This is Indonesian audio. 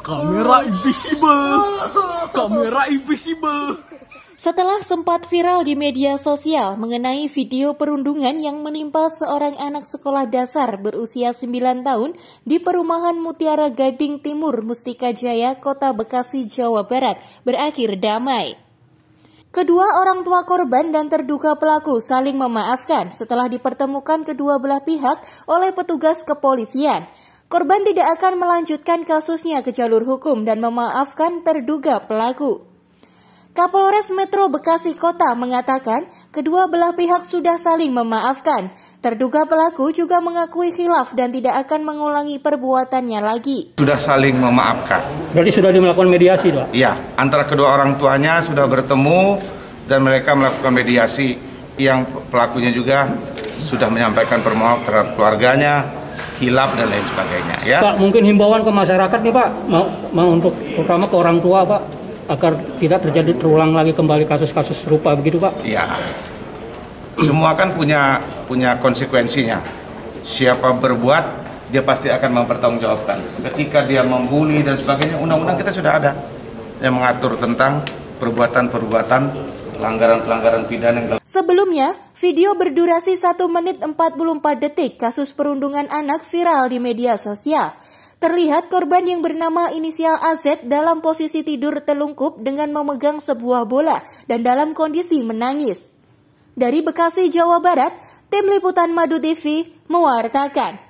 Kamera invisible. Kamera invisible. Setelah sempat viral di media sosial mengenai video perundungan yang menimpa seorang anak sekolah dasar berusia 9 tahun di perumahan Mutiara Gading Timur, Mustika Jaya, Kota Bekasi, Jawa Barat, berakhir damai. Kedua orang tua korban dan terduga pelaku saling memaafkan setelah dipertemukan kedua belah pihak oleh petugas kepolisian korban tidak akan melanjutkan kasusnya ke jalur hukum dan memaafkan terduga pelaku. Kapolres Metro Bekasi Kota mengatakan kedua belah pihak sudah saling memaafkan. Terduga pelaku juga mengakui khilaf dan tidak akan mengulangi perbuatannya lagi. Sudah saling memaafkan. Berarti sudah dilakukan mediasi, Pak? Iya, antara kedua orang tuanya sudah bertemu dan mereka melakukan mediasi yang pelakunya juga sudah menyampaikan permohonan terhadap keluarganya, hilap dan lain sebagainya ya Pak mungkin himbauan ke masyarakat nih Pak mau mau untuk terutama ke orang tua Pak agar tidak terjadi terulang lagi kembali kasus-kasus serupa begitu Pak ya semua kan punya punya konsekuensinya siapa berbuat dia pasti akan mempertanggungjawabkan ketika dia membuli dan sebagainya undang-undang kita sudah ada yang mengatur tentang perbuatan-perbuatan pelanggaran-pelanggaran pidana yang Sebelumnya, Video berdurasi 1 menit 44 detik kasus perundungan anak viral di media sosial. Terlihat korban yang bernama inisial AZ dalam posisi tidur telungkup dengan memegang sebuah bola dan dalam kondisi menangis. Dari Bekasi, Jawa Barat, Tim Liputan Madu TV mewartakan.